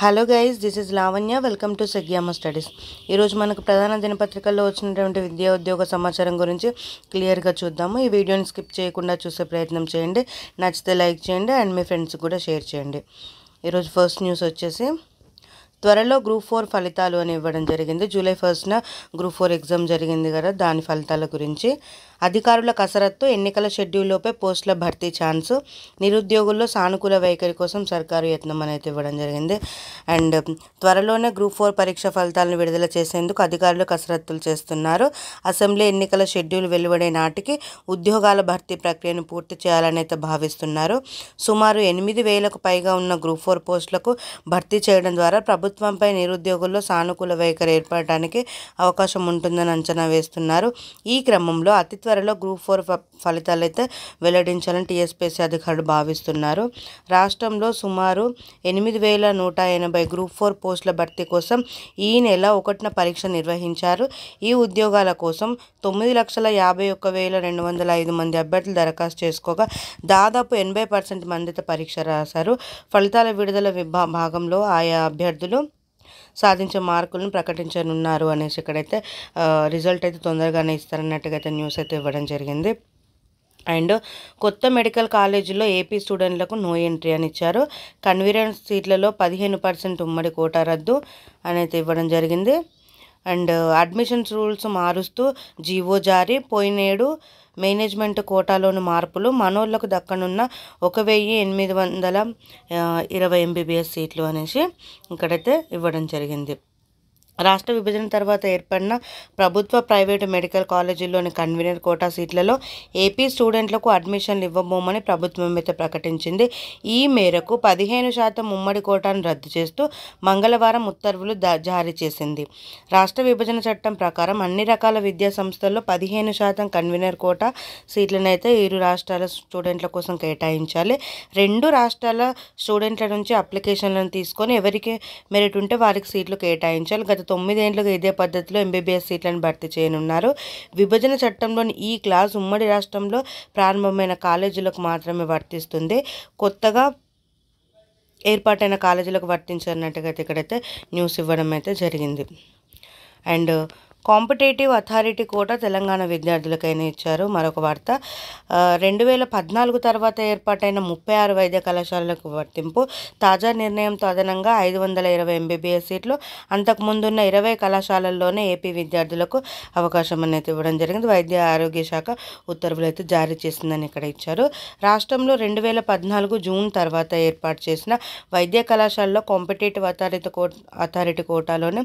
hello guys this is Lavanya welcome to సగ్యామ studies ఈరోజు మనకు ప్రధాన దినపత్రికల్లో వచ్చినటువంటి విద్యా ఉద్యోగ సమాచారం గురించి క్లియర్గా చూద్దాము ఈ వీడియోని స్కిప్ చేయకుండా చూసే ప్రయత్నం చేయండి నచ్చితే లైక్ చేయండి అండ్ మీ ఫ్రెండ్స్ కూడా షేర్ చేయండి ఈరోజు ఫస్ట్ న్యూస్ వచ్చేసి త్వరలో గ్రూప్ ఫోర్ ఫలితాలు అని ఇవ్వడం జరిగింది జూలై ఫస్ట్న గ్రూప్ ఫోర్ ఎగ్జామ్ జరిగింది కదా దాని ఫలితాల గురించి అధికారుల కసరత్తు ఎన్నికల షెడ్యూల్లోపై పోస్టుల భర్తీ ఛాన్సు నిరుద్యోగుల్లో సానుకూల వైఖరి కోసం సర్కారు యత్నం అనేది ఇవ్వడం జరిగింది అండ్ త్వరలోనే గ్రూప్ ఫోర్ పరీక్ష ఫలితాలను విడుదల చేసేందుకు అధికారులు కసరత్తులు చేస్తున్నారు అసెంబ్లీ ఎన్నికల షెడ్యూల్ వెలువడే నాటికి ఉద్యోగాల భర్తీ ప్రక్రియను పూర్తి చేయాలనైతే భావిస్తున్నారు సుమారు ఎనిమిది వేలకు పైగా ఉన్న గ్రూప్ ఫోర్ పోస్టులకు భర్తీ చేయడం ద్వారా ప్రభుత్వంపై నిరుద్యోగుల్లో సానుకూల వైఖరి ఏర్పడటానికి అవకాశం ఉంటుందని అంచనా వేస్తున్నారు ఈ క్రమంలో అతి త్వరలో గ్రూప్ ఫోర్ ఫలితాలు అయితే వెల్లడించాలని టీఎస్పీఎస్సీ అధికారులు భావిస్తున్నారు రాష్ట్రంలో సుమారు ఎనిమిది వేల నూట ఎనభై గ్రూప్ ఫోర్ పోస్టుల భర్తీ కోసం ఈ నెల ఒకటిన పరీక్ష నిర్వహించారు ఈ ఉద్యోగాల కోసం తొమ్మిది లక్షల యాభై ఒక్క వేల రెండు వందల ఐదు మంది అభ్యర్థులు దరఖాస్తు చేసుకోగా దాదాపు ఎనభై పర్సెంట్ మందితో పరీక్ష రాశారు ఫలితాల విడుదల విభా భాగంలో ఆయా అభ్యర్థులు సాధించే మార్కులను ప్రకటించనున్నారు అనేసి ఇక్కడైతే రిజల్ట్ అయితే తొందరగానే ఇస్తారన్నట్టుగా అయితే న్యూస్ అయితే ఇవ్వడం జరిగింది అండ్ కొత్త మెడికల్ కాలేజీలో ఏపీ స్టూడెంట్లకు నో ఎంట్రీ అని ఇచ్చారు కన్వీనియన్స్ సీట్లలో పదిహేను పర్సెంట్ ఉమ్మడి కోటా రద్దు అనేది ఇవ్వడం జరిగింది అండ్ అడ్మిషన్స్ రూల్స్ మారుస్తూ జీవో జారీ పోయినేడు మేనేజ్మెంట్ కోటాలోని మార్పులు మనోళ్లకు దక్కనున్న ఒక వెయ్యి ఎనిమిది వందల ఇరవై ఎంబీబీఎస్ సీట్లు అనేసి ఇక్కడైతే ఇవ్వడం జరిగింది రాష్ట్ర విభజన తర్వాత ఏర్పడిన ప్రభుత్వ ప్రైవేటు మెడికల్ కాలేజీల్లోని కన్వీనర్ కోటా సీట్లలో ఏపీ స్టూడెంట్లకు అడ్మిషన్లు ఇవ్వబోమని ప్రభుత్వం అయితే ప్రకటించింది ఈ మేరకు పదిహేను శాతం ఉమ్మడి కోటాను రద్దు చేస్తూ మంగళవారం ఉత్తర్వులు జారీ చేసింది రాష్ట్ర విభజన చట్టం ప్రకారం అన్ని రకాల విద్యా సంస్థల్లో పదిహేను శాతం కన్వీనర్ కోటా సీట్లనైతే ఇరు రాష్ట్రాల స్టూడెంట్ల కోసం కేటాయించాలి రెండు రాష్ట్రాల స్టూడెంట్ల నుంచి అప్లికేషన్లను తీసుకొని ఎవరికి మెరిట్ ఉంటే వారికి సీట్లు కేటాయించాలి గత తొమ్మిదేండ్లుగా ఇదే పద్ధతిలో ఎంబీబీఎస్ సీట్లను భర్తీ చేయనున్నారు విభజన చట్టంలోని ఈ క్లాస్ ఉమ్మడి రాష్ట్రంలో ప్రారంభమైన కాలేజీలకు మాత్రమే వర్తిస్తుంది కొత్తగా ఏర్పాటైన కాలేజీలకు వర్తించినట్టుగా ఇక్కడైతే న్యూస్ ఇవ్వడం అయితే జరిగింది and competitive authority quota Telangana విద్యార్థులకైనా ఇచ్చారు మరొక వార్త రెండు వేల పద్నాలుగు తర్వాత ఏర్పాటైన ముప్పై ఆరు వైద్య కళాశాలలకు వర్తింపు తాజా నిర్ణయంతో అదనంగా ఐదు వందల ఇరవై ఎంబీబీఎస్ సీట్లు అంతకుముందున్న ఇరవై కళాశాలల్లోనే ఏపీ విద్యార్థులకు అవకాశం అనేది ఇవ్వడం జరిగింది వైద్య ఆరోగ్య శాఖ ఉత్తర్వులు అయితే జారీ చేసిందని ఇక్కడ ఇచ్చారు రాష్ట్రంలో రెండు వేల పద్నాలుగు జూన్ తర్వాత ఏర్పాటు చేసిన వైద్య కళాశాలలో కాంపిటేటివ్ అథారిటీ కో అథారిటీ కోటాలోనే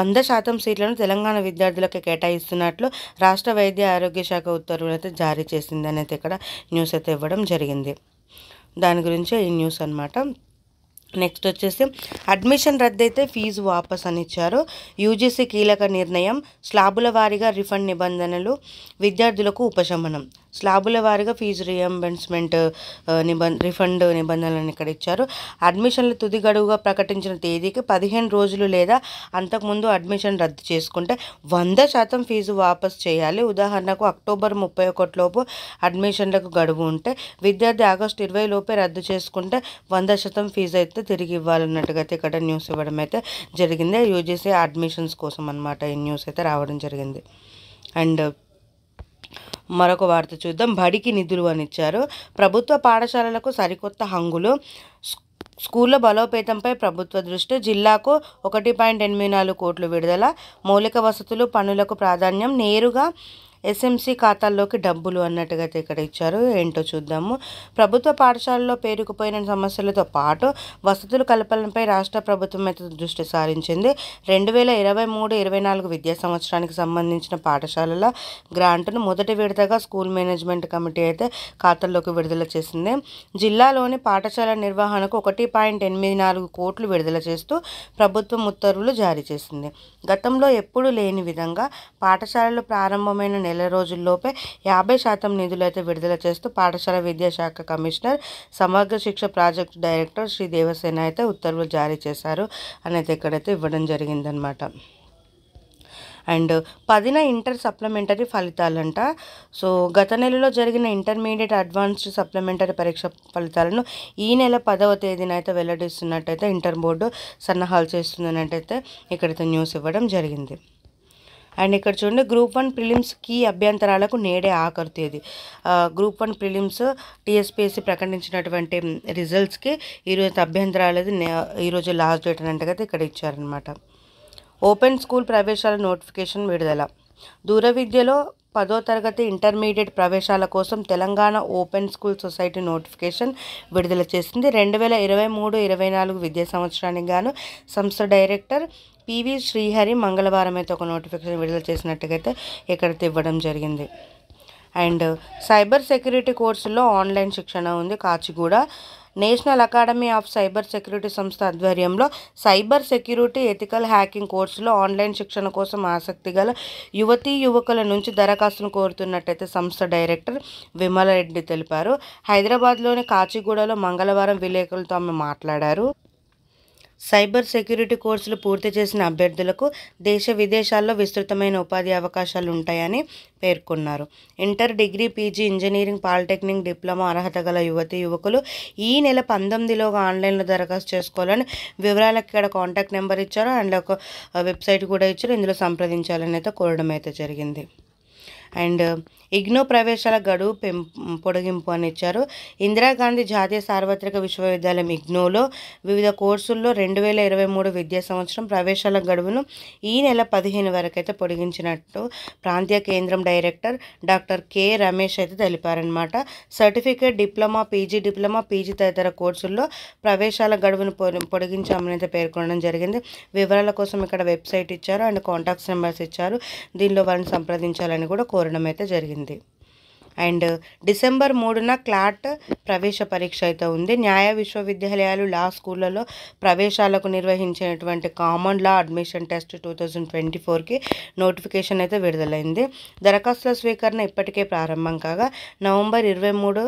వంద శాతం సీట్లను తెలంగాణ విద్యార్థులకు కేటాయిస్తున్నట్లు రాష్ట్ర వైద్య ఆరోగ్య శాఖ ఉత్తర్వులు అయితే జారీ చేసింది అనేది ఇక్కడ న్యూస్ అయితే ఇవ్వడం జరిగింది దాని గురించే ఈ న్యూస్ అనమాట నెక్స్ట్ వచ్చేసి అడ్మిషన్ రద్దయితే ఫీజు వాపస్ అని ఇచ్చారు యూజీసీ కీలక నిర్ణయం స్లాబుల వారీగా రిఫండ్ నిబంధనలు విద్యార్థులకు ఉపశమనం స్లాబుల వారిగా ఫీజు రియంబర్స్మెంట్ నిబం రిఫండ్ నిబంధనలను ఇక్కడ ఇచ్చారు అడ్మిషన్లు తుది గడువుగా ప్రకటించిన తేదీకి పదిహేను రోజులు లేదా అంతకుముందు అడ్మిషన్ రద్దు చేసుకుంటే వంద శాతం ఫీజు వాపస్ చేయాలి ఉదాహరణకు అక్టోబర్ ముప్పై ఒకటిలోపు అడ్మిషన్లకు గడువు ఉంటే విద్యార్థి ఆగస్టు ఇరవై లోపే రద్దు చేసుకుంటే వంద శాతం ఫీజు అయితే తిరిగి ఇవ్వాలన్నట్టుగా అయితే ఇక్కడ న్యూస్ ఇవ్వడం అయితే జరిగింది యూజీసీ అడ్మిషన్స్ కోసం అనమాట ఈ న్యూస్ అయితే రావడం జరిగింది అండ్ మరొక వార్త చూద్దాం బడికి నిధులు అని ఇచ్చారు ప్రభుత్వ పాఠశాలలకు సరికొత్త హంగులు స్కూళ్ళ బలోపేతంపై ప్రభుత్వ దృష్టి జిల్లాకు ఒకటి పాయింట్ ఎనిమిది నాలుగు కోట్లు విడుదల మౌలిక వసతులు పనులకు ప్రాధాన్యం నేరుగా ఎస్ఎంసీ ఖాతాల్లోకి డబ్బులు అన్నట్టుగా అయితే ఇక్కడ ఇచ్చారు ఏంటో చూద్దాము ప్రభుత్వ పాఠశాలలో పేరుకుపోయిన సమస్యలతో పాటు వసతులు కల్పనపై రాష్ట్ర ప్రభుత్వం అయితే దృష్టి సారించింది రెండు వేల ఇరవై మూడు ఇరవై నాలుగు విద్యా సంవత్సరానికి సంబంధించిన పాఠశాలల గ్రాంట్ను మొదటి విడతగా స్కూల్ మేనేజ్మెంట్ కమిటీ అయితే ఖాతాల్లోకి విడుదల చేసింది జిల్లాలోని పాఠశాల నిర్వహణకు ఒకటి పాయింట్ ఎనిమిది నాలుగు కోట్లు విడుదల చేస్తూ ప్రభుత్వం ఉత్తర్వులు జారీ చేసింది గతంలో ఎప్పుడూ లేని విధంగా పాఠశాలలు ప్రారంభమైన నెల రోజుల్లోపే యాభై శాతం నిధులైతే విడుదల చేస్తూ పాఠశాల విద్యాశాఖ కమిషనర్ సమగ్ర శిక్ష ప్రాజెక్ట్ డైరెక్టర్ శ్రీ దేవసేన అయితే ఉత్తర్వులు జారీ చేశారు అనేది ఇక్కడైతే ఇవ్వడం జరిగిందనమాట అండ్ పదిన ఇంటర్ సప్లిమెంటరీ ఫలితాలంట సో గత నెలలో జరిగిన ఇంటర్మీడియట్ అడ్వాన్స్డ్ సప్లిమెంటరీ పరీక్ష ఫలితాలను ఈ నెల పదవ తేదీన అయితే వెల్లడిస్తున్నట్టయితే ఇంటర్ బోర్డు సన్నాహాలు చేస్తుందనట్టయితే ఇక్కడైతే న్యూస్ ఇవ్వడం జరిగింది అండ్ ఇక్కడ చూడండి గ్రూప్ వన్ ప్రిలిమ్స్ కీ అభ్యంతరాలకు నేడే ఆఖరు తేదీ గ్రూప్ వన్ ప్రిలిమ్స్ టీఎస్పీఎస్సీ ప్రకటించినటువంటి రిజల్ట్స్కి ఈరోజు అభ్యంతరాలది ఈరోజు లాస్ట్ డేట్ అని అంటే ఇక్కడ ఇచ్చారనమాట ఓపెన్ స్కూల్ ప్రవేశాల నోటిఫికేషన్ విడుదల దూర విద్యలో పదో తరగతి ఇంటర్మీడియట్ ప్రవేశాల కోసం Telangana open school society notification విడుదల చేసింది రెండు వేల ఇరవై మూడు ఇరవై నాలుగు విద్యా సంవత్సరానికి గాను సంస్థ డైరెక్టర్ పీవీ శ్రీహరి మంగళవారం అయితే ఒక నోటిఫికేషన్ విడుదల చేసినట్టుగైతే ఇక్కడైతే ఇవ్వడం జరిగింది అండ్ సైబర్ సెక్యూరిటీ కోర్సులో ఆన్లైన్ శిక్షణ ఉంది Kachiguda national academy of cyber security సంస్థ ఆధ్వర్యంలో సైబర్ సెక్యూరిటీ ఎథికల్ హ్యాకింగ్ కోర్సులో ఆన్లైన్ శిక్షణ కోసం ఆసక్తి గల యువతీ యువకుల నుంచి దరఖాస్తును కోరుతున్నట్టయితే సంస్థ డైరెక్టర్ విమలరెడ్డి తెలిపారు హైదరాబాద్లోని కాచిగూడలో మంగళవారం విలేకరులతో ఆమె మాట్లాడారు సైబర్ సెక్యూరిటీ కోర్సులు పూర్తి చేసిన అభ్యర్థులకు దేశ విదేశాల్లో విస్తృతమైన ఉపాధి అవకాశాలు ఉంటాయని పేర్కొన్నారు inter degree PG engineering polytechnic diploma అర్హత గల యువతి యువకులు ఈ నెల పంతొమ్మిదిలోగా ఆన్లైన్లో దరఖాస్తు చేసుకోవాలని వివరాలకు ఇక్కడ కాంటాక్ట్ నెంబర్ ఇచ్చారు అండ్ ఒక వెబ్సైట్ కూడా ఇచ్చారు ఇందులో సంప్రదించాలని అయితే కోరడం అయితే జరిగింది అండ్ ఇగ్నో ప్రవేశాల గడువు పెం పొడిగింపు అని ఇచ్చారు ఇందిరాగాంధీ జాతీయ సార్వత్రిక విశ్వవిద్యాలయం ఇగ్నోలో వివిధ కోర్సుల్లో రెండు వేల ఇరవై మూడు విద్యా సంవత్సరం ప్రవేశాల గడువును ఈ నెల పదిహేను వరకైతే పొడిగించినట్టు ప్రాంతీయ కేంద్రం డైరెక్టర్ డాక్టర్ కె రమేష్ అయితే తెలిపారనమాట certificate diploma PG diploma PG తదితర కోర్సుల్లో ప్రవేశాల గడువును పొడిగించామని అయితే పేర్కొనడం జరిగింది వివరాల కోసం ఇక్కడ వెబ్సైట్ ఇచ్చారు అండ్ కాంటాక్ట్స్ నెంబర్స్ ఇచ్చారు దీనిలో వాళ్ళని సంప్రదించాలని కూడా కోరడం అయితే జరిగింది అండ్ డిసెంబర్ మూడున క్లాట్ ప్రవేశ పరీక్ష అయితే ఉంది న్యాయ విశ్వవిద్యాలయాలు లా స్కూళ్ళలో ప్రవేశాలకు నిర్వహించినటువంటి common law admission test two thousand twenty ఫోర్కి నోటిఫికేషన్ అయితే విడుదలైంది దరఖాస్తుల స్వీకరణ ఇప్పటికే ప్రారంభం కాగా నవంబర్ ఇరవై మూడు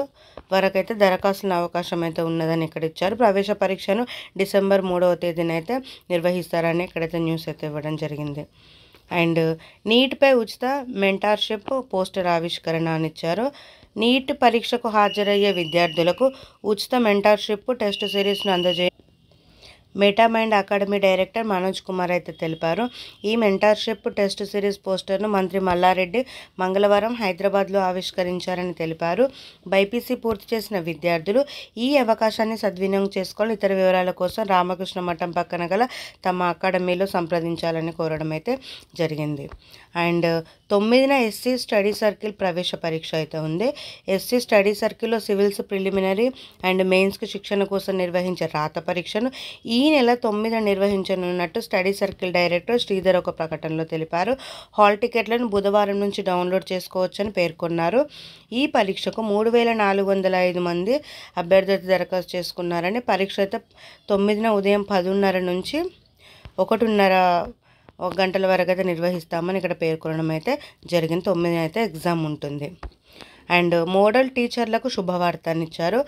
వరకైతే దరఖాస్తుల అవకాశం అయితే ఉన్నదని ఇక్కడ ఇచ్చారు ప్రవేశ పరీక్షను డిసెంబర్ మూడవ తేదీన అయితే నిర్వహిస్తారని ఇక్కడైతే న్యూస్ అయితే ఇవ్వడం జరిగింది అండ్ నీట్పై ఉచిత మెంటార్షిప్ పోస్టర్ ఆవిష్కరణ అని ఇచ్చారు నీట్ పరీక్షకు హాజరయ్యే విద్యార్థులకు ఉచిత మెంటార్షిప్ టెస్ట్ సిరీస్ను అందజే Metamind academy director Manoj Kumar అయితే తెలిపారు ఈ మెంటార్షిప్ టెస్ట్ సిరీస్ పోస్టర్ను మంత్రి మల్లారెడ్డి మంగళవారం హైదరాబాద్లో ఆవిష్కరించారని తెలిపారు బైపీసీ పూర్తి చేసిన విద్యార్థులు ఈ అవకాశాన్ని సద్వినియోగం చేసుకొని ఇతర వివరాల కోసం రామకృష్ణ మఠం పక్కన గల తమ అకాడమీలో సంప్రదించాలని కోరడం అయితే జరిగింది అండ్ తొమ్మిదిన ఎస్సీ స్టడీ సర్కిల్ ప్రవేశ పరీక్ష అయితే ఉంది ఎస్సీ స్టడీ సర్కిల్లో సివిల్స్ ప్రిలిమినరీ అండ్ మెయిన్స్కి శిక్షణ కోసం నిర్వహించే రాత పరీక్షను ఈ ఈ నెల తొమ్మిది నిర్వహించనున్నట్టు స్టడీ సర్కిల్ డైరెక్టర్ శ్రీధర్ ఒక ప్రకటనలో తెలిపారు హాల్ టికెట్లను బుధవారం నుంచి డౌన్లోడ్ చేసుకోవచ్చని పేర్కొన్నారు ఈ పరీక్షకు మూడు వేల నాలుగు వందల ఐదు మంది అభ్యర్థులు దరఖాస్తు చేసుకున్నారని పరీక్ష అయితే తొమ్మిదిన ఉదయం పదిన్నర నుంచి ఒకటిన్నర ఒక గంటల వరకు అయితే నిర్వహిస్తామని ఇక్కడ పేర్కొనడం అయితే జరిగింది తొమ్మిది అయితే ఎగ్జామ్ ఉంటుంది అండ్ మోడల్ టీచర్లకు ఇచ్చారు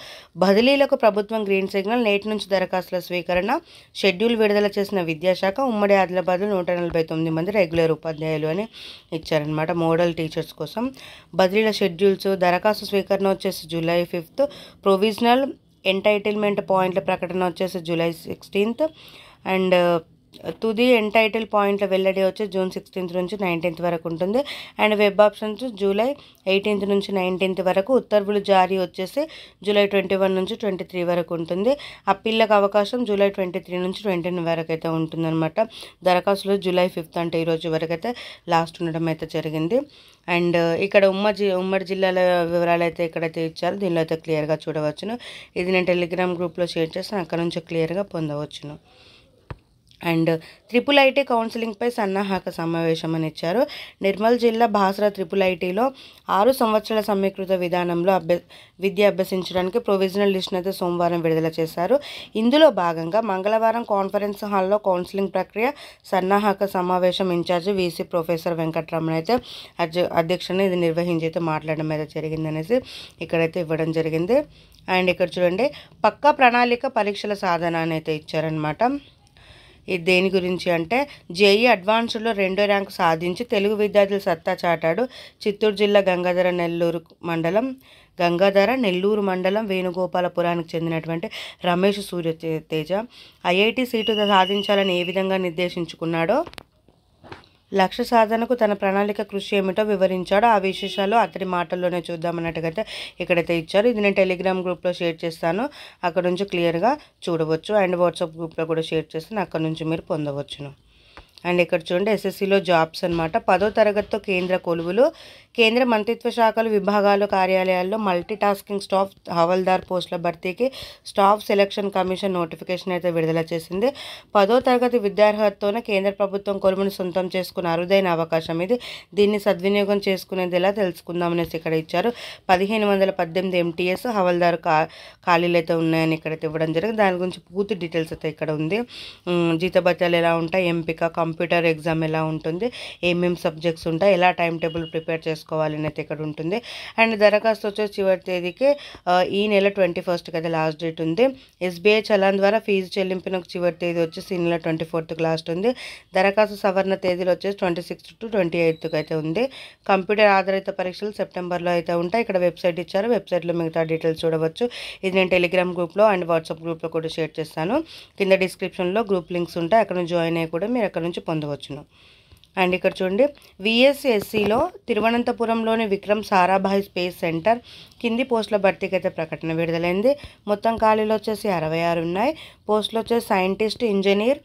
బదిలీలకు ప్రభుత్వం గ్రీన్ సిగ్నల్ నేటి నుంచి దరఖాస్తుల స్వీకరణ షెడ్యూల్ విడుదల చేసిన విద్యాశాఖ ఉమ్మడి ఆదిలాబాద్లో నూట నలభై తొమ్మిది మంది రెగ్యులర్ ఉపాధ్యాయులు అని ఇచ్చారనమాట మోడల్ టీచర్స్ కోసం బదిలీల షెడ్యూల్స్ దరఖాస్తు స్వీకరణ వచ్చేసి జూలై ఫిఫ్త్ ప్రొవిజనల్ ఎంటైటిల్మెంట్ పాయింట్ల ప్రకటన వచ్చేసి జూలై సిక్స్టీన్త్ అండ్ తుది ఎంటైటిల్ పాయింట్లో వెల్లడి వచ్చి జూన్ సిక్స్టీన్త్ నుంచి నైన్టీన్త్ వరకు ఉంటుంది and web options July eighteenth నుంచి నైన్టీన్త్ వరకు ఉత్తర్వులు జారీ వచ్చేసి జూలై ట్వంటీ వన్ నుంచి ట్వంటీ త్రీ వరకు ఉంటుంది అప్పీళ్ళకి అవకాశం జూలై ట్వంటీ త్రీ నుంచి ట్వంటీ వరకు అయితే ఉంటుందన్నమాట దరఖాస్తులు జూలై ఫిఫ్త్ అంటే ఈరోజు వరకు అయితే లాస్ట్ ఉండడం అయితే జరిగింది అండ్ ఇక్కడ ఉమ్మడి ఉమ్మడి జిల్లాల వివరాలు అయితే ఎక్కడైతే ఇచ్చారో దీనిలో అయితే క్లియర్గా చూడవచ్చును ఇది నేను టెలిగ్రామ్ గ్రూప్లో షేర్ చేస్తాను అక్కడ నుంచి క్లియర్గా పొందవచ్చును అండ్ త్రిపుల్ ఐటీ కౌన్సిలింగ్పై సన్నాహక సమావేశం అని ఇచ్చారు నిర్మల్ జిల్లా బాసరా త్రిపుల్ ఐటీలో ఆరు సంవత్సరాల సమీకృత విధానంలో అభ్య విద్య అభ్యసించడానికి ప్రొవిజనల్ లిస్ట్ను అయితే సోమవారం విడుదల చేశారు ఇందులో భాగంగా మంగళవారం కాన్ఫరెన్స్ హాల్లో కౌన్సిలింగ్ ప్రక్రియ సన్నాహక సమావేశం ఇన్ఛార్జ్ వీసీ ప్రొఫెసర్ వెంకటరమణ అయితే అధ్యక్షుని ఇది నిర్వహించి అయితే మాట్లాడడం అయితే జరిగిందనేసి ఇక్కడైతే ఇవ్వడం జరిగింది అండ్ ఇక్కడ చూడండి పక్కా ప్రణాళిక పరీక్షల సాధన అయితే ఇచ్చారనమాట ఇది దేని గురించి అంటే జేఈ అడ్వాన్స్డ్లో రెండో ర్యాంకు సాధించి తెలుగు విద్యార్థులు సత్తా చాటాడు చిత్తూరు జిల్లా గంగాధర నెల్లూరు మండలం గంగాధర నెల్లూరు మండలం వేణుగోపాలపురానికి చెందినటువంటి రమేష్ సూర్య తేజ ఐఐటి సీటు సాధించాలని ఏ విధంగా నిర్దేశించుకున్నాడో లక్ష్య సాధనకు తన ప్రణాళిక కృషి ఏమిటో వివరించాడు ఆ విశేషాలు అతడి మాటల్లోనే చూద్దామన్నట్టుగైతే ఇక్కడైతే ఇచ్చారు ఇది నేను టెలిగ్రామ్ గ్రూప్లో షేర్ చేస్తాను అక్కడ నుంచి క్లియర్గా చూడవచ్చు అండ్ వాట్సాప్ గ్రూప్లో కూడా షేర్ చేస్తాను అక్కడ నుంచి మీరు పొందవచ్చును అండ్ ఇక్కడ చూడండి ఎస్ఎస్సిలో జాబ్స్ అనమాట పదో తరగతితో కేంద్ర కొలువులు కేంద్ర మంత్రిత్వ శాఖలు విభాగాలు కార్యాలయాల్లో మల్టీ టాస్కింగ్ స్టాఫ్ హవల్దార్ పోస్టుల భర్తీకి స్టాఫ్ సెలక్షన్ కమిషన్ నోటిఫికేషన్ అయితే విడుదల చేసింది పదో తరగతి విద్యార్హతతోనే కేంద్ర ప్రభుత్వం కొలుమును సొంతం చేసుకున్న అరుదైన అవకాశం ఇది దీన్ని సద్వినియోగం చేసుకునేది ఎలా తెలుసుకుందామనేసి ఇక్కడ ఇచ్చారు పదిహేను వందల పద్దెనిమిది ఎంటీఎస్ హవల్దార్ కా ఖాళీలు అయితే ఉన్నాయని అయితే ఇవ్వడం జరిగింది దాని గురించి పూర్తి డీటెయిల్స్ అయితే ఇక్కడ ఉంది జీతభత్యాలు ఎలా ఉంటాయి ఎంపిక కంప్యూటర్ ఎగ్జామ్ ఎలా ఉంటుంది ఏమేమి సబ్జెక్ట్స్ ఉంటాయి ఎలా టైం టేబుల్ ప్రిపేర్ చేసుకుంటారు చేసుకోవాలి అనేది ఇక్కడ ఉంటుంది అండ్ దరఖాస్తు వచ్చే చివరి తేదీకి ఈ నెల ట్వంటీ ఫస్ట్కి అయితే లాస్ట్ డేట్ ఉంది ఎస్బీఐ చలాన్ ద్వారా ఫీజు చెల్లింపిన చివరి తేదీ వచ్చేసి ఈ నెల ట్వంటీ ఫోర్త్కి లాస్ట్ ఉంది దరఖాస్తు సవరణ తేదీలు వచ్చేసి ట్వంటీ సిక్స్త్ టు ట్వంటీ ఎయిత్కి అయితే ఉంది కంప్యూటర్ ఆధారిత పరీక్షలు సెప్టెంబర్లో అయితే ఉంటాయి ఇక్కడ వెబ్సైట్ ఇచ్చారు వెబ్సైట్లో మిగతా డీటెయిల్స్ చూడవచ్చు ఇది నేను టెలిగ్రామ్ గ్రూప్లో అండ్ వాట్సాప్ గ్రూప్లో కూడా షేర్ చేస్తాను కింద డిస్క్రిప్షన్లో గ్రూప్ లింక్స్ ఉంటాయి అక్కడ నుంచి జాయిన్ అయ్యి కూడా మీరు అక్కడ నుంచి పొందవచ్చును అండ్ ఇక్కడ చూడండి విఎస్ఎస్సిలో తిరువనంతపురంలోని విక్రమ్ సారాభాయ్ స్పేస్ సెంటర్ కింది పోస్టుల భర్తీకి అయితే ప్రకటన విడుదలైంది మొత్తం ఖాళీలు వచ్చేసి అరవై ఆరు ఉన్నాయి పోస్టులు వచ్చేసి సైంటిస్ట్ ఇంజనీర్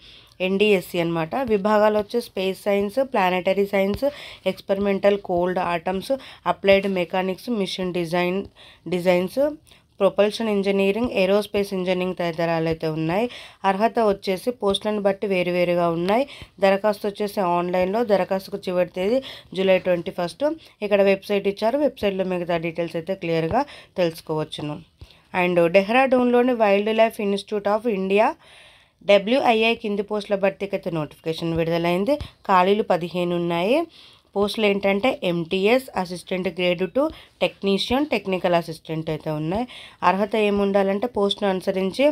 ఎన్డిఎస్సి అనమాట విభాగాలు వచ్చి space science planetary science experimental cold atoms applied mechanics mission design designs propulsion engineering aerospace engineering తదితరాలు అయితే ఉన్నాయి అర్హత వచ్చేసి పోస్టులను బట్టి వేరువేరుగా ఉన్నాయి దరఖాస్తు వచ్చేసి ఆన్లైన్లో దరఖాస్తుకు చివరి తేదీ జూలై ట్వంటీ ఫస్ట్ ఇక్కడ వెబ్సైట్ ఇచ్చారు వెబ్సైట్లో మిగతా డీటెయిల్స్ అయితే క్లియర్గా తెలుసుకోవచ్చును అండ్ డెహ్రాడూన్లోని wild life institute of India WII కింది పోస్టుల భర్తీకి అయితే నోటిఫికేషన్ విడుదలైంది ఖాళీలు పదిహేను ఉన్నాయి పోస్టులు ఏంటంటే MTS assistant grade two technician technical assistant అయితే ఉన్నాయి అర్హత ఏముండాలంటే పోస్ట్ను అనుసరించి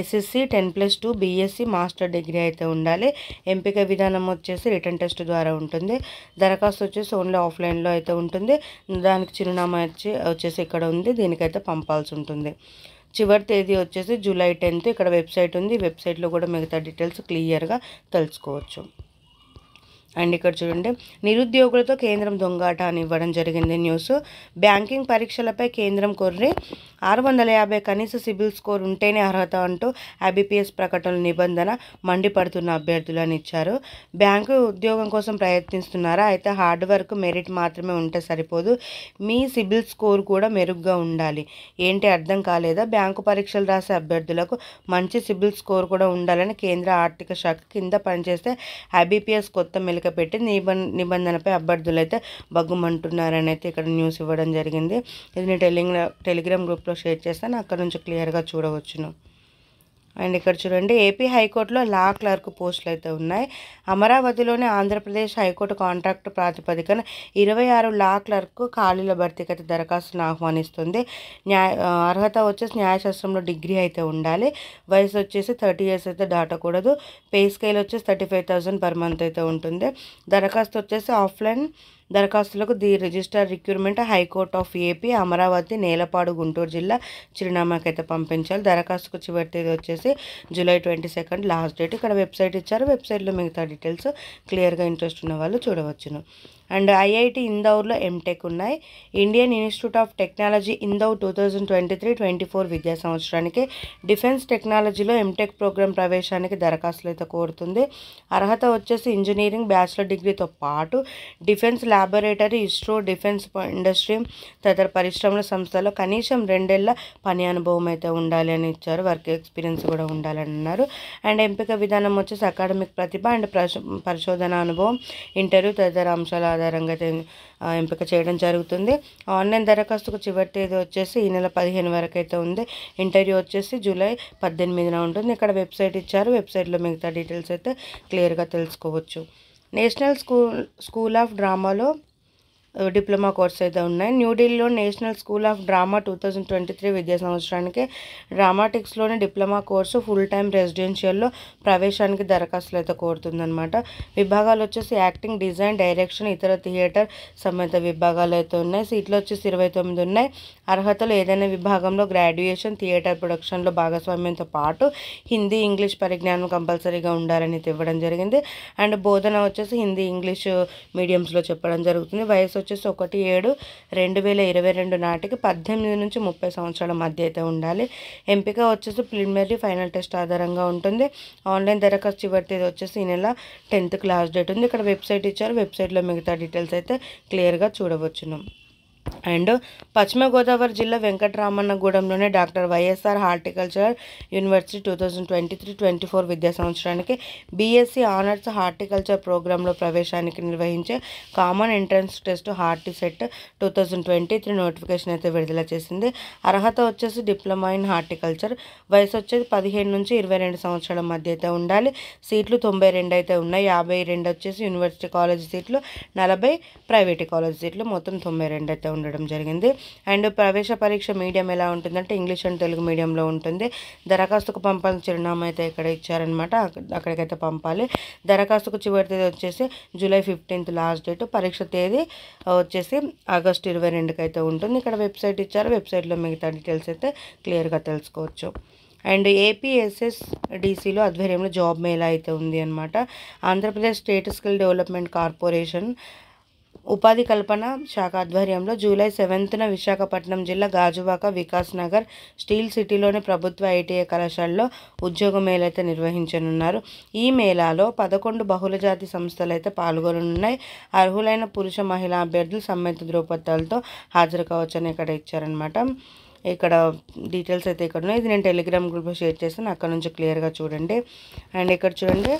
SSC ten plus two BSc master degree అయితే ఉండాలి ఎంపిక విధానం వచ్చేసి రిటర్న్ టెస్ట్ ద్వారా ఉంటుంది దరఖాస్తు వచ్చేసి ఓన్లీ ఆఫ్లైన్లో అయితే ఉంటుంది దానికి చిరునామా వచ్చి వచ్చేసి ఇక్కడ ఉంది దీనికైతే పంపాల్సి ఉంటుంది చివరి తేదీ వచ్చేసి జూలై టెన్త్ ఇక్కడ వెబ్సైట్ ఉంది వెబ్సైట్లో కూడా మిగతా డీటెయిల్స్ క్లియర్గా తెలుసుకోవచ్చు అండ్ ఇక్కడ చూడండి నిరుద్యోగులతో కేంద్రం దొంగాట అని ఇవ్వడం జరిగింది న్యూస్ బ్యాంకింగ్ పరీక్షలపై కేంద్రం కొర్రి ఆరు వందల యాభై కనీస సిబిల్ స్కోర్ ఉంటేనే అర్హత అంటూ ఐబీపీఎస్ ప్రకటనలు నిబంధన మండిపడుతున్న అభ్యర్థులు అని ఇచ్చారు బ్యాంకు ఉద్యోగం కోసం ప్రయత్నిస్తున్నారా అయితే హార్డ్ వర్క్ మెరిట్ మాత్రమే ఉంటే సరిపోదు మీ సిబిల్ స్కోర్ కూడా మెరుగ్గా ఉండాలి ఏంటి అర్థం కాలేదా బ్యాంకు పరీక్షలు రాసే అభ్యర్థులకు మంచి సిబిల్ స్కోర్ కూడా ఉండాలని కేంద్ర ఆర్థిక శాఖ కింద పనిచేస్తే ఐబీపీఎస్ కొత్త మెలిక పెట్టి నిబం నిబంధనపై అభ్యర్థులు అయితే బగ్గుమంటున్నారని అయితే ఇక్కడ న్యూస్ ఇవ్వడం జరిగింది ఇది నేను టెలిగ్రామ్ టెలిగ్రామ్ గ్రూప్లో షేర్ చేస్తాను అక్కడ నుంచి క్లియర్గా చూడవచ్చును అండ్ ఇక్కడ చూడండి ఏపీ హైకోర్టులో లా క్లర్క్ పోస్టులు అయితే ఉన్నాయి అమరావతిలోని ఆంధ్రప్రదేశ్ హైకోర్టు కాంట్రాక్ట్ ప్రాతిపదికన ఇరవై ఆరు లా క్లర్క్ ఖాళీల భర్తీకి దరఖాస్తును ఆహ్వానిస్తుంది న్యాయ అర్హత వచ్చేసి న్యాయశాస్త్రంలో డిగ్రీ అయితే ఉండాలి వయసు వచ్చేసి థర్టీ ఇయర్స్ అయితే దాటకూడదు పే స్కేల్ వచ్చేసి thirty five thousand per month అయితే ఉంటుంది దరఖాస్తు వచ్చేసి ఆఫ్లైన్ దరఖాస్తులకు the register recruitment high court of AP Amaravati Nelapadu Guntur జిల్లా చిరునామాకైతే పంపించాలి దరఖాస్తుకు చివరి తేదీ వచ్చేసి July twenty second last date ఇక్కడ వెబ్సైట్ ఇచ్చారు వెబ్సైట్లో మిగతా డీటెయిల్స్ క్లియర్గా ఇంట్రెస్ట్ ఉన్న వాళ్ళు చూడవచ్చును అండ్ ఐఐటి ఇందౌర్లో ఎంటెక్ ఉన్నాయి Indian institute of technology Indore two thousand twenty three twenty four విద్యా సంవత్సరానికి డిఫెన్స్ టెక్నాలజీలో ఎంటెక్ ప్రోగ్రామ్ ప్రవేశానికి దరఖాస్తులు అయితే కోరుతుంది అర్హత వచ్చేసి ఇంజనీరింగ్ బ్యాచిలర్ డిగ్రీతో పాటు defence laboratory ISRO defence industry తదితర పరిశ్రమల సంస్థలో కనీసం రెండేళ్ల పని అనుభవం అయితే ఉండాలి అని ఇచ్చారు వర్క్ ఎక్స్పీరియన్స్ కూడా ఉండాలని అన్నారు అండ్ ఎంపిక విధానం వచ్చేసి అకాడమిక్ ప్రతిభ అండ్ పరిశోధన అనుభవం ఇంటర్వ్యూ తదితర అంశాల ఆధారంగా ఎంపిక చేయడం జరుగుతుంది ఆన్లైన్ దరఖాస్తుకు చివరి తేదీ వచ్చేసి ఈ నెల పదిహేను వరకు అయితే ఉంది ఇంటర్వ్యూ వచ్చేసి జూలై పద్దెనిమిదిన ఉంటుంది ఇక్కడ వెబ్సైట్ ఇచ్చారు వెబ్సైట్లో మిగతా డీటెయిల్స్ అయితే క్లియర్గా తెలుసుకోవచ్చు నేషనల్ స్కూల్ స్కూల్ ఆఫ్ డ్రామాలో డిప్లొమా కోర్స్ అయితే ఉన్నాయి న్యూఢిల్లీలో national school of drama two thousand twenty three విద్యా సంవత్సరానికి డ్రామాటిక్స్లోని డిప్లొమా కోర్సు ఫుల్ టైం రెసిడెన్షియల్లో ప్రవేశానికి దరఖాస్తులు అయితే కోరుతుందనమాట విభాగాలు వచ్చేసి యాక్టింగ్ డిజైన్ డైరెక్షన్ ఇతర థియేటర్ సమేత విభాగాలు అయితే ఉన్నాయి సీట్లు వచ్చేసి ఇరవై తొమ్మిది ఉన్నాయి అర్హతలు ఏదైనా విభాగంలో గ్రాడ్యుయేషన్ థియేటర్ ప్రొడక్షన్లో భాగస్వామ్యంతో పాటు హిందీ ఇంగ్లీష్ పరిజ్ఞానం కంపల్సరీగా ఉండాలని ఇవ్వడం జరిగింది అండ్ బోధన వచ్చేసి హిందీ ఇంగ్లీష్ మీడియంస్లో చెప్పడం జరుగుతుంది వయసు వచ్చేసి ఒకటి ఏడు రెండు వేల ఇరవై రెండు నాటికి పద్దెనిమిది నుంచి ముప్పై సంవత్సరాల మధ్య అయితే ఉండాలి ఎంపిక వచ్చేసి ప్రిలిమినరీ ఫైనల్ టెస్ట్ ఆధారంగా ఉంటుంది ఆన్లైన్ దరఖాస్తు చివరి తేదీ వచ్చేసి ఈ నెల టెన్త్ క్లాస్ డేట్ ఉంది ఇక్కడ వెబ్సైట్ ఇచ్చారు వెబ్సైట్లో మిగతా డీటెయిల్స్ అయితే క్లియర్గా చూడవచ్చును అండ్ పశ్చిమ గోదావరి జిల్లా వెంకటరామన్నగూడెంలోనే doctor YSR horticulture university two thousand twenty three twenty four విద్యా సంవత్సరానికి బీఎస్సీ ఆనర్స్ హార్టికల్చర్ ప్రోగ్రాంలో ప్రవేశానికి నిర్వహించే common entrance test horti set two thousand twenty three notification అయితే విడుదల చేసింది అర్హత వచ్చేసి డిప్లొమా ఇన్ హార్టికల్చర్ వయసు వచ్చేది పదిహేను నుంచి ఇరవై రెండు సంవత్సరాల మధ్య అయితే ఉండాలి సీట్లు తొంభై రెండు అయితే ఉన్నాయి యాభై రెండు వచ్చేసి యూనివర్సిటీ కాలేజ్ సీట్లు నలభై ప్రైవేట్ కాలేజ్ సీట్లు మొత్తం తొంభై రెండు అయితే అయితే ఉండడం జరిగింది అండ్ ప్రవేశ పరీక్ష మీడియం ఎలా ఉంటుందంటే ఇంగ్లీష్ అండ్ తెలుగు మీడియంలో ఉంటుంది దరఖాస్తుకు పంపాల్సిన చిరునామా అయితే ఇక్కడ ఇచ్చారనమాట అక్కడికైతే పంపాలి దరఖాస్తుకు చివరి తేదీ వచ్చేసి జూలై ఫిఫ్టీన్త్ లాస్ట్ డేట్ పరీక్ష తేదీ వచ్చేసి ఆగస్ట్ ఇరవై రెండుకి అయితే ఉంటుంది ఇక్కడ వెబ్సైట్ ఇచ్చారు వెబ్సైట్లో మిగతా డీటెయిల్స్ అయితే క్లియర్గా తెలుసుకోవచ్చు అండ్ ఏపీఎస్ఎస్ డీసీలో ఆధ్వర్యంలో జాబ్ మేళ అయితే ఉంది అనమాట Andhra Pradesh state skill development corporation ఉపాధి కల్పన శాఖ ఆధ్వర్యంలో జూలై సెవెంత్న విశాఖపట్నం జిల్లా గాజువాక వికాస్ నగర్ స్టీల్ సిటీలోని ప్రభుత్వ ఐటీఐ కళాశాలలో ఉద్యోగ మేళైతే నిర్వహించనున్నారు ఈ మేళాలో పదకొండు బహుళజాతి సంస్థలు అయితే పాల్గొనున్నాయి అర్హులైన పురుష మహిళా అభ్యర్థులు సమ్మెత ద్రౌపదాలతో హాజరు కావచ్చని ఇక్కడ ఇచ్చారనమాట ఇక్కడ డీటెయిల్స్ అయితే ఇక్కడ ఉన్నాయి ఇది నేను టెలిగ్రామ్ గ్రూప్లో షేర్ చేస్తాను అక్కడ నుంచి క్లియర్గా చూడండి అండ్ ఇక్కడ చూడండి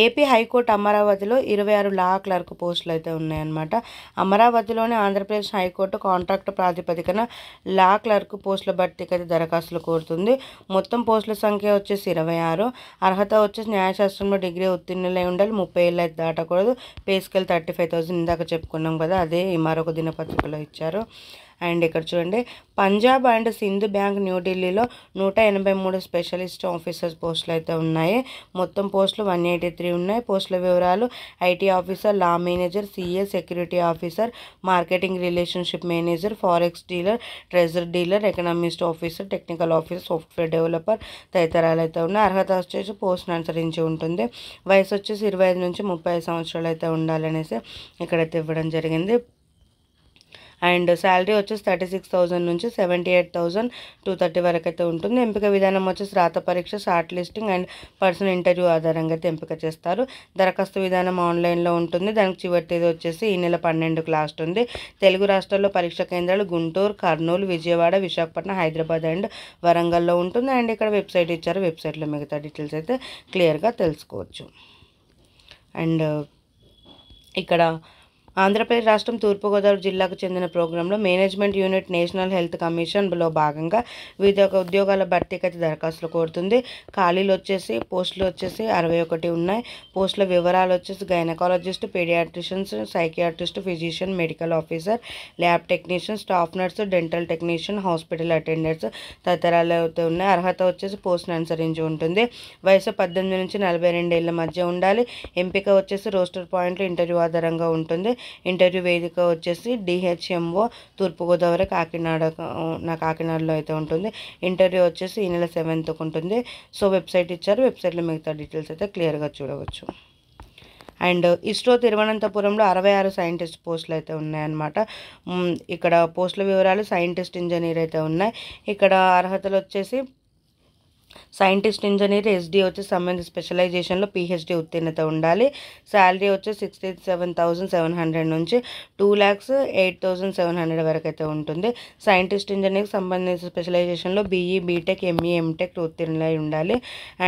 ఏపీ హైకోర్టు అమరావతిలో ఇరవై ఆరు లా క్లర్క్ పోస్టులు అయితే ఉన్నాయన్నమాట అమరావతిలోని ఆంధ్రప్రదేశ్ హైకోర్టు కాంట్రాక్ట్ ప్రాతిపదికన లా క్లర్క్ పోస్టుల భర్తీకి అయితే దరఖాస్తులు కోరుతుంది మొత్తం పోస్టుల సంఖ్య వచ్చేసి ఇరవై ఆరు అర్హత వచ్చేసి న్యాయశాస్త్రంలో డిగ్రీ ఉత్తీర్ణులై ఉండాలి ముప్పై ఏళ్ళు అయితే దాటకూడదు పేసుకెళ్ళి థర్టీ ఫైవ్ థౌసండ్ ఇందాక చెప్పుకున్నాం కదా అదే ఈ మరొక దినపత్రికలో ఇచ్చారు అండ్ ఇక్కడ చూడండి పంజాబ్ అండ్ సింధ్ బ్యాంక్ న్యూఢిల్లీలో నూట ఎనభై మూడు స్పెషలిస్ట్ ఆఫీసర్స్ పోస్టులు అయితే ఉన్నాయి మొత్తం పోస్టులు వన్ ఎయిటీ త్రీ ఉన్నాయి పోస్టుల వివరాలు IT officer law manager CA security officer marketing relationship manager forex dealer treasure dealer economist officer technical officer software developer తదితరాలు అయితే ఉన్నాయి అర్హత వచ్చేసి పోస్ట్ను అనుసరించి ఉంటుంది వయసు వచ్చేసి ఇరవై నుంచి ముప్పై సంవత్సరాలు అయితే ఉండాలనేసి ఇక్కడైతే ఇవ్వడం జరిగింది అండ్ శాలరీ వచ్చేసి థర్టీ సిక్స్ థౌజండ్ నుంచి seventy eight thousand two thirty వరకు అయితే ఉంటుంది ఎంపిక విధానం వచ్చేసి రాత పరీక్ష short listing and person interview ఆధారంగా అయితే ఎంపిక చేస్తారు దరఖాస్తు విధానం ఆన్లైన్లో ఉంటుంది దానికి చివరి తేదీ వచ్చేసి ఈ నెల పన్నెండుకు లాస్ట్ ఉంది తెలుగు రాష్ట్రాల్లో పరీక్ష కేంద్రాలు గుంటూరు కర్నూలు విజయవాడ విశాఖపట్నం హైదరాబాద్ అండ్ వరంగల్లో ఉంటుంది అండ్ ఇక్కడ వెబ్సైట్ ఇచ్చారు వెబ్సైట్లో మిగతా డీటెయిల్స్ అయితే క్లియర్గా తెలుసుకోవచ్చు అండ్ ఇక్కడ ఆంధ్రప్రదేశ్ రాష్ట్రం తూర్పుగోదావరి జిల్లాకు చెందిన ప్రోగ్రాంలో మేనేజ్మెంట్ యూనిట్ నేషనల్ హెల్త్ కమిషన్లో భాగంగా వివిధ ఉద్యోగాల భర్తీకి అయితే దరఖాస్తులు కోరుతుంది ఖాళీలు వచ్చేసి పోస్టులు వచ్చేసి అరవై ఒకటి ఉన్నాయి పోస్టుల వివరాలు వచ్చేసి gynaecologist paediatricians psychiatrist physician medical officer lab technician staff nurse dental technician hospital attendants తదితరాలు అయితే ఉన్నాయి అర్హత వచ్చేసి పోస్ట్ను అనుసరించి ఉంటుంది వయసు పద్దెనిమిది నుంచి నలభై రెండేళ్ల మధ్య ఉండాలి ఎంపిక వచ్చేసి రోస్టర్ పాయింట్లు ఇంటర్వ్యూ ఆధారంగా ఉంటుంది ఇంటర్వ్యూ వేదిక వచ్చేసి డిహెచ్ఎంఓ తూర్పుగోదావరి కాకినాడ నా కాకినాడలో అయితే ఉంటుంది ఇంటర్వ్యూ వచ్చేసి ఈ నెల సెవెంత్కి ఉంటుంది సో వెబ్సైట్ ఇచ్చారు వెబ్సైట్లో మిగతా డీటెయిల్స్ అయితే క్లియర్గా చూడవచ్చు అండ్ ఇస్రో తిరువనంతపురంలో అరవై ఆరు సైంటిస్ట్ పోస్టులు అయితే ఉన్నాయన్నమాట ఇక్కడ పోస్టుల వివరాలు సైంటిస్ట్ ఇంజనీర్ అయితే ఉన్నాయి ఇక్కడ అర్హతలు వచ్చేసి సైంటిస్ట్ ఇంజనీర్ ఎస్డీ వచ్చి సంబంధిత స్పెషలైజేషన్లో పిహెచ్డీ ఉత్తీర్ణత ఉండాలి శాలరీ వచ్చి sixty seven thousand seven hundred నుంచి two lakhs eight thousand seven hundred వరకు అయితే ఉంటుంది సైంటిస్ట్ ఇంజనీర్కి సంబంధించిన స్పెషలైజేషన్లో బీఈ బీటెక్ ఎంఈ ఎంటెక్ ఉత్తీర్ణులై ఉండాలి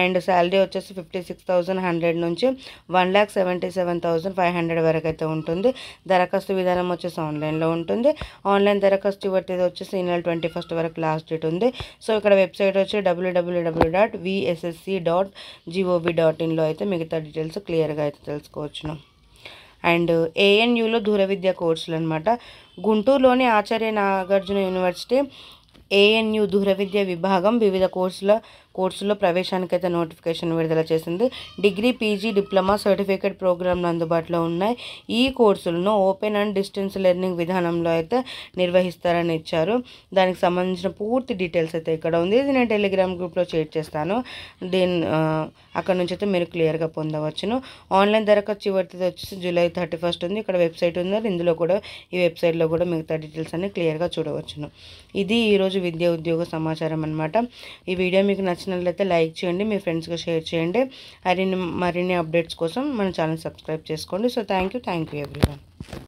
అండ్ శాలరీ వచ్చేసి ఫిఫ్టీ సిక్స్ థౌసండ్ హండ్రెడ్ నుంచి one lakh seventy seven thousand five hundred వరకు అయితే ఉంటుంది దరఖాస్తు విధానం వచ్చేసి ఆన్లైన్లో ఉంటుంది ఆన్లైన్ దరఖాస్తు ఇవ్వటది వచ్చేసి ఈ నెల ట్వంటీ ఫస్ట్ వరకు లాస్ట్ డేట్ ఉంది సో ఇక్కడ వెబ్సైట్ వచ్చి WWW W dot VSSC dot GOB dot ఇన్లో అయితే మిగతా డీటెయిల్స్ క్లియర్గా అయితే తెలుసుకోవచ్చును అండ్ ఏఎన్యులో దూర విద్యా కోర్సులు అనమాట గుంటూరులోని ఆచార్య నాగార్జున యూనివర్సిటీ ఏఎన్యు దూర విద్య విభాగం వివిధ కోర్సుల కోర్సుల్లో ప్రవేశానికైతే నోటిఫికేషన్ విడుదల చేసింది డిగ్రీ పీజీ డిప్లొమా సర్టిఫికేట్ ప్రోగ్రాంలు అందుబాటులో ఉన్నాయి ఈ కోర్సులను ఓపెన్ అండ్ డిస్టెన్స్ లెర్నింగ్ విధానంలో అయితే నిర్వహిస్తారని ఇచ్చారు దానికి సంబంధించిన పూర్తి డీటెయిల్స్ అయితే ఇక్కడ ఉంది ఇది నేను టెలిగ్రామ్ గ్రూప్లో షేర్ చేస్తాను దీని అక్కడ నుంచి అయితే మీరు క్లియర్గా పొందవచ్చును ఆన్లైన్ దరఖాస్తు చివరి వచ్చేసి జూలై థర్టీ ఫస్ట్ ఉంది ఇక్కడ వెబ్సైట్ ఉంది ఇందులో కూడా ఈ వెబ్సైట్లో కూడా మిగతా డీటెయిల్స్ అన్ని క్లియర్గా చూడవచ్చును ఇది ఈరోజు రోజు విద్యా ఉద్యోగ సమాచారం అనమాట ఈ వీడియో మీకు నచ్చినట్లయితే లైక్ చేయండి మీ ఫ్రెండ్స్గా షేర్ చేయండి మరిన్ని మరిన్ని అప్డేట్స్ కోసం మన ఛానల్ సబ్స్క్రైబ్ చేసుకోండి so thank you thank you